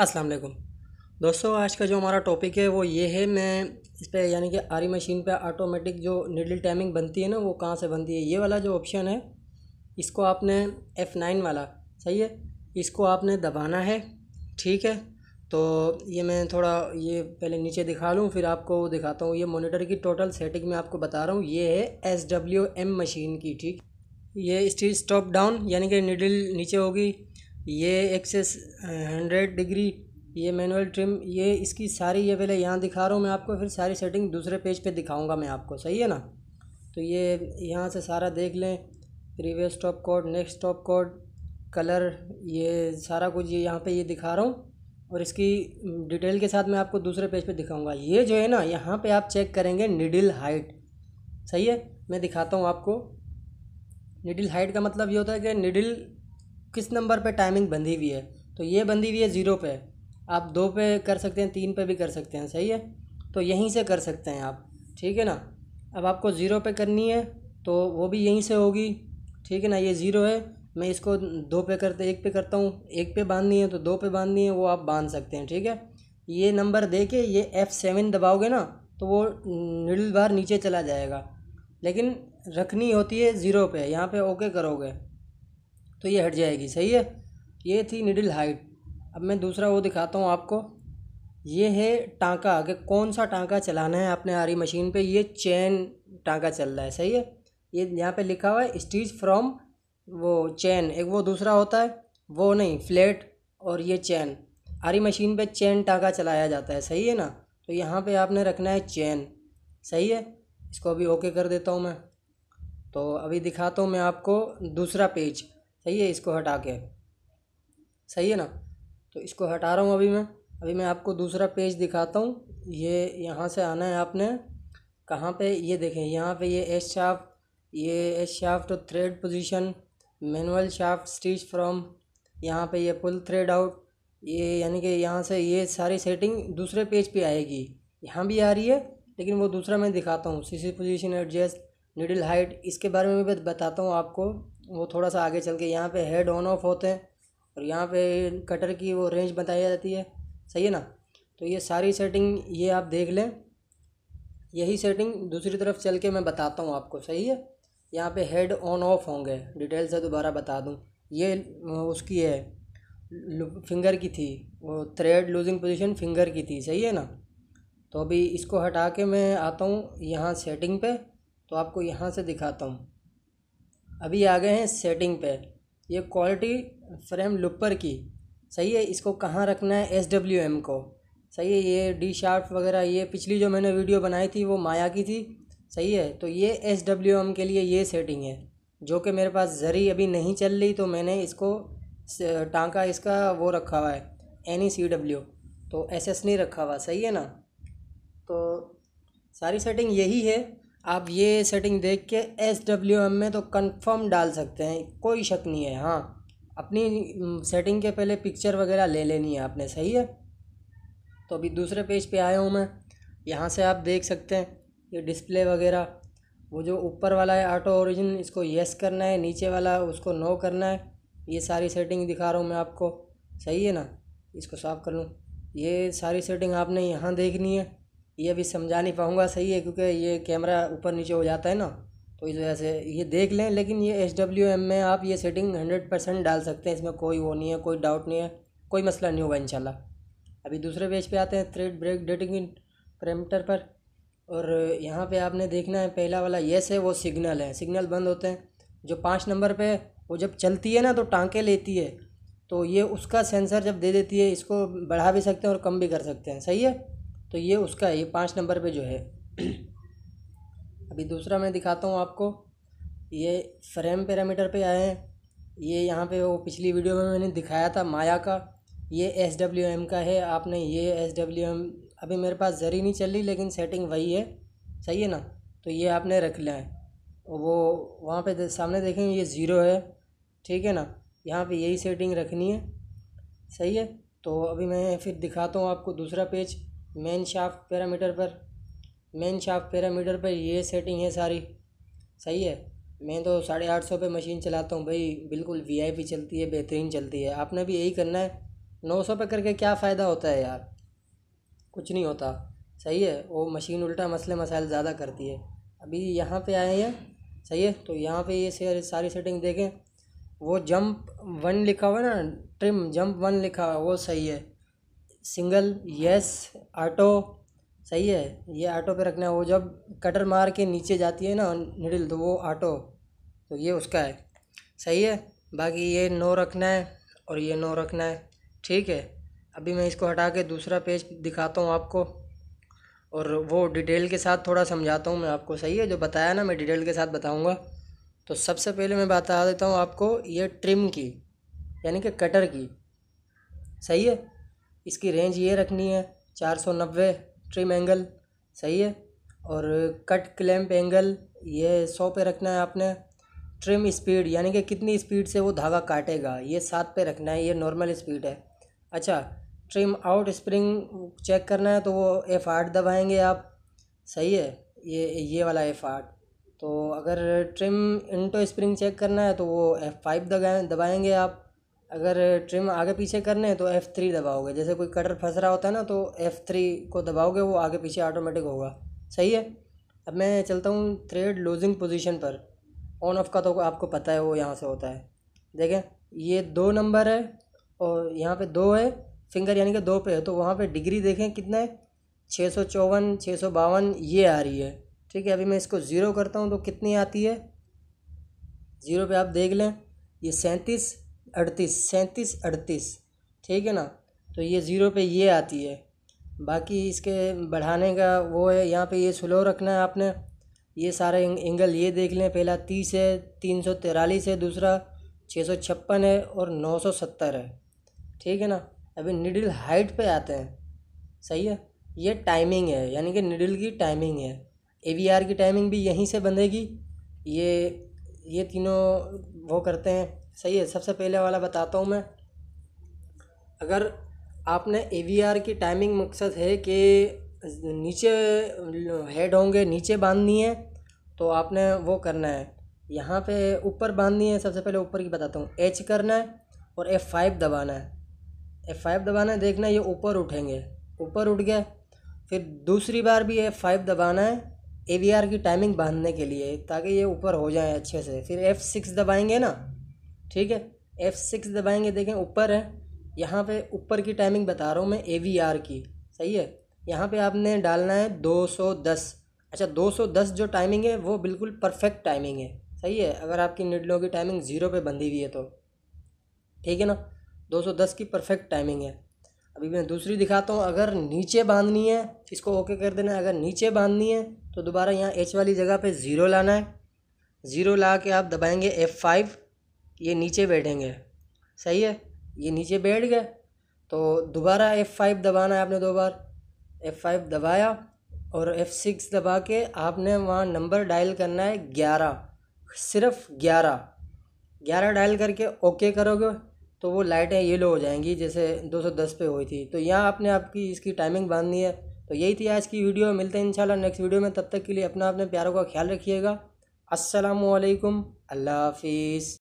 अस्सलाम वालेकुम दोस्तों आज का जो हमारा टॉपिक है वो ये है मैं इस पर यानी कि आरी मशीन पे ऑटोमेटिक जो निडल टाइमिंग बनती है ना वो कहाँ से बनती है ये वाला जो ऑप्शन है इसको आपने एफ़ नाइन वाला सही है इसको आपने दबाना है ठीक है तो ये मैं थोड़ा ये पहले नीचे दिखा लूँ फिर आपको दिखाता हूँ ये मोनीटर की टोटल सेटिंग में आपको बता रहा हूँ ये है एस डब्ल्यू एम मशीन की ठीक ये स्टील स्टॉप डाउन यानी कि निडल नीचे होगी ये एक्सेस हंड्रेड डिग्री ये मैनुअल ट्रिम ये इसकी सारी ये पहले यहाँ दिखा रहा हूँ मैं आपको फिर सारी सेटिंग दूसरे पेज पे दिखाऊंगा मैं आपको सही है ना तो ये यहाँ से सारा देख लें previous top code next top code colour ये सारा कुछ ये यहाँ पे ये दिखा रहा हूँ और इसकी डिटेल के साथ मैं आपको दूसरे पेज पे दिखाऊँगा ये जो है ना यहाँ पर आप चेक करेंगे निडिल हाइट सही है मैं दिखाता हूँ आपको निडिल हाइट का मतलब ये होता है कि निडिल किस नंबर पे टाइमिंग बंधी हुई है तो ये बंधी हुई है ज़ीरो पे आप दो पे कर सकते हैं तीन पे भी कर सकते हैं सही है तो यहीं से कर सकते हैं आप ठीक है ना अब आपको ज़ीरो पे करनी है तो वो भी यहीं से होगी ठीक है ना ये ज़ीरो है मैं इसको दो पे करते एक पे करता हूँ एक पे बांधनी है तो दो पे बांधनी है वो आप बांध सकते हैं ठीक है ये नंबर दे के ये एफ़ सेवन दबाओगे ना तो वो निडल बार नीचे चला जाएगा लेकिन रखनी होती है ज़ीरो पे यहाँ पे ओके करोगे तो ये हट जाएगी सही है ये थी निडल हाइट अब मैं दूसरा वो दिखाता हूँ आपको ये है टांका कि कौन सा टांका चलाना है आपने आरी मशीन पे ये चैन टांका चल रहा है सही है ये यहाँ पे लिखा हुआ है स्टीच फ्रॉम वो चैन एक वो दूसरा होता है वो नहीं फ्लैट और ये चैन आरी मशीन पे चैन टांका चलाया जाता है सही है ना तो यहाँ पे आपने रखना है चैन सही है इसको अभी ओके कर देता हूँ मैं तो अभी दिखाता हूँ मैं आपको दूसरा पेज सही है इसको हटा के सही है ना तो इसको हटा रहा हूँ अभी मैं अभी मैं आपको दूसरा पेज दिखाता हूँ ये यहाँ से आना है आपने कहाँ पे ये देखें यहाँ पे ये एस शाफ्ट ये S shaft thread position manual shaft stitch from यहाँ पे ये पुल थ्रेड आउट ये यानी कि यहाँ से ये सारी सेटिंग दूसरे पेज पे आएगी यहाँ भी आ रही है लेकिन वो दूसरा मैं दिखाता हूँ C C position adjust needle height इसके बारे में भी बताता हूँ आपको वो थोड़ा सा आगे चल के यहाँ पे हेड ऑन ऑफ होते हैं और यहाँ पे कटर की वो रेंज बताई जाती है सही है ना तो ये सारी सेटिंग ये आप देख लें यही सेटिंग दूसरी तरफ चल के मैं बताता हूँ आपको सही है यहाँ पे हेड ऑन ऑफ होंगे डिटेल से दोबारा बता दूँ ये उसकी है फिंगर की थी वो थ्रेड लूजिंग पोजिशन फिंगर की थी सही है ना तो अभी इसको हटा के मैं आता हूँ यहाँ सेटिंग पे तो आपको यहाँ से दिखाता हूँ अभी आ गए हैं सेटिंग पे ये क्वालिटी फ्रेम लुपर की सही है इसको कहाँ रखना है एस डब्ल्यू एम को सही है ये डी शार्प वगैरह ये पिछली जो मैंने वीडियो बनाई थी वो माया की थी सही है तो ये एस डब्ल्यू एम के लिए ये सेटिंग है जो कि मेरे पास जरी अभी नहीं चल रही तो मैंने इसको टाँका इसका वो रखा हुआ है एन ई सी डब्ल्यू तो एस एस नहीं रखा हुआ सही है ना तो सारी सेटिंग यही है आप ये सेटिंग देख के एस डब्ल्यू एम में तो कंफर्म डाल सकते हैं कोई शक नहीं है हाँ अपनी सेटिंग के पहले पिक्चर वगैरह ले लेनी है आपने सही है तो अभी दूसरे पेज पे आया हूँ मैं यहाँ से आप देख सकते हैं ये डिस्प्ले वगैरह वो जो ऊपर वाला है ऑटो ओरिजिन इसको येस करना है नीचे वाला उसको नो करना है ये सारी सेटिंग दिखा रहा हूँ मैं आपको सही है ना इसको साफ़ कर लूँ ये सारी सेटिंग आपने यहाँ देखनी है ये भी समझा नहीं पाऊँगा सही है क्योंकि ये कैमरा ऊपर नीचे हो जाता है ना तो इस वजह से ये देख लें लेकिन ये एच डब्ल्यू एम में आप ये सेटिंग हंड्रेड परसेंट डाल सकते हैं इसमें कोई वो नहीं है कोई डाउट नहीं है कोई मसला नहीं होगा इंशाल्लाह अभी दूसरे पेज पे आते हैं थ्रेड ब्रेक डेटिंग इन पैरामीटर पर और यहाँ पे आपने देखना है पहला वाला येस है वो सिग्नल है सिग्नल बंद होते हैं जो पाँच नंबर पर वो जब चलती है ना तो टाँके लेती है तो ये उसका सेंसर जब दे देती है इसको बढ़ा भी सकते हैं और कम भी कर सकते हैं सही है तो ये उसका ये पाँच नंबर पे जो है अभी दूसरा मैं दिखाता हूँ आपको ये फ्रेम पैरामीटर पे आए हैं ये यहाँ पे वो पिछली वीडियो में मैंने दिखाया था माया का ये एस डब्ल्यू एम का है आपने ये एस डब्ल्यू एम अभी मेरे पास जरी नहीं चल रही लेकिन सेटिंग वही है सही है ना तो ये आपने रख लिया है वो वहाँ पे सामने देखेंगे ये ज़ीरो है ठीक है ना यहाँ पे यही सेटिंग रखनी है सही है तो अभी मैं फिर दिखाता हूँ आपको दूसरा पेज मेन शाफ्ट पैरामीटर पर मेन शाफ्ट पैरामीटर पर ये सेटिंग है सारी सही है मैं तो साढ़े आठ सौ पर मशीन चलाता हूँ भाई बिल्कुल वीआईपी चलती है बेहतरीन चलती है आपने भी यही करना है नौ सौ पर करके क्या फ़ायदा होता है यार कुछ नहीं होता सही है वो मशीन उल्टा मसले मसाइल ज़्यादा करती है अभी यहाँ पे आए हैं सही है तो यहाँ पे ये यह सारी सेटिंग देखें वो जंप वन लिखा हुआ है ना ट्रिम जंप वन लिखा हुआ वो सही है सिंगल यस ऑटो सही है ये ऑटो पे रखना है वो जब कटर मार के नीचे जाती है ना निडिल तो वो ऑटो तो ये उसका है सही है बाकी ये नो रखना है और ये नो रखना है ठीक है अभी मैं इसको हटा के दूसरा पेज दिखाता हूँ आपको और वो डिटेल के साथ थोड़ा समझाता हूँ मैं आपको सही है जो बताया ना मैं डिटेल के साथ बताऊँगा तो सबसे पहले मैं बता देता हूँ आपको ये ट्रिम की यानी कि कटर की सही है इसकी रेंज ये रखनी है चार सौ नब्बे ट्रिम एंगल सही है और कट क्लैम्प एंगल ये सौ पे रखना है आपने ट्रिम स्पीड यानी कि कितनी स्पीड से वो धागा काटेगा ये सात पे रखना है ये नॉर्मल स्पीड है अच्छा ट्रिम आउट स्प्रिंग चेक करना है तो वो एफ़ आठ दबाएँगे आप सही है ये ये वाला एफ़ आठ तो अगर ट्रिम इंटो स्प्रिंग चेक करना है तो वो एफ़ फाइव दबाएँगे आप अगर ट्रिम आगे पीछे करने हैं तो एफ़ थ्री दबाओगे जैसे कोई कटर फंस रहा होता है ना तो एफ़ थ्री को दबाओगे वो आगे पीछे ऑटोमेटिक होगा सही है अब मैं चलता हूँ थ्रेड लूजिंग पोजीशन पर ऑन ऑफ का तो आपको पता है वो यहाँ से होता है देखें ये दो नंबर है और यहाँ पे दो है फिंगर यानी कि दो पे है तो वहाँ पे डिग्री देखें कितना है छः सौ चौवन छः सौ बावन ये आ रही है ठीक है अभी मैं इसको ज़ीरो करता हूँ तो कितनी आती है ज़ीरो पर आप देख लें ये सैंतीस अड़तीस सैंतीस अड़तीस ठीक है ना तो ये ज़ीरो पे ये आती है बाकी इसके बढ़ाने का वो है यहाँ पे ये स्लो रखना है आपने ये सारे एंगल ये देख लें पहला तीस है तीन सौ तिरालीस है दूसरा छः सौ छप्पन है और नौ सौ सत्तर है ठीक है ना अभी निडिल हाइट पे आते हैं सही है ये टाइमिंग है यानी कि निडिल की टाइमिंग है ए की टाइमिंग भी यहीं से बंधेगी ये ये तीनों वो करते हैं सही है सबसे पहले वाला बताता हूँ मैं अगर आपने ए की टाइमिंग मकसद है कि नीचे हेड होंगे नीचे बांधनी है तो आपने वो करना है यहाँ पे ऊपर बांधनी है सबसे पहले ऊपर की बताता हूँ एच करना है और एफ़ फाइव दबाना है एफ़ फाइव दबाना है देखना ये ऊपर उठेंगे ऊपर उठ गए फिर दूसरी बार भी एफ़ फाइव दबाना है ए की टाइमिंग बांधने के लिए ताकि ये ऊपर हो जाए अच्छे से फिर एफ़ सिक्स दबाएंगे ना ठीक है एफ़ सिक्स दबाएंगे देखें ऊपर है यहाँ पे ऊपर की टाइमिंग बता रहा हूँ मैं ए वी आर की सही है यहाँ पे आपने डालना है दो सौ दस अच्छा दो सौ दस जो टाइमिंग है वो बिल्कुल परफेक्ट टाइमिंग है सही है अगर आपकी निडलों की टाइमिंग ज़ीरो पे बंधी हुई है तो ठीक है ना दो सौ दस की परफेक्ट टाइमिंग है अभी मैं दूसरी दिखाता हूँ अगर नीचे बांधनी है इसको ओके कर देना है अगर नीचे बांधनी है तो दोबारा यहाँ एच वाली जगह पर ज़ीरो लाना है ज़ीरो ला के आप दबाएँगे एफ़ फाइव ये नीचे बैठेंगे सही है ये नीचे बैठ गए तो दोबारा एफ़ फाइव दबाना है आपने दो बार एफ़ फाइव दबाया और एफ़ सिक्स दबा के आपने वहाँ नंबर डायल करना है ग्यारह सिर्फ ग्यारह ग्यारह डायल करके ओके करोगे तो वो लाइटें येलो हो जाएंगी जैसे दो सौ दस पे हुई थी तो यहाँ आपने आपकी इसकी टाइमिंग बांधनी है तो यही थी आज की वीडियो मिलते हैं इंशाल्लाह नेक्स्ट वीडियो में तब तक के लिए अपना अपने प्यारों का ख्याल रखिएगा असलकम अल्लाह हाफिज़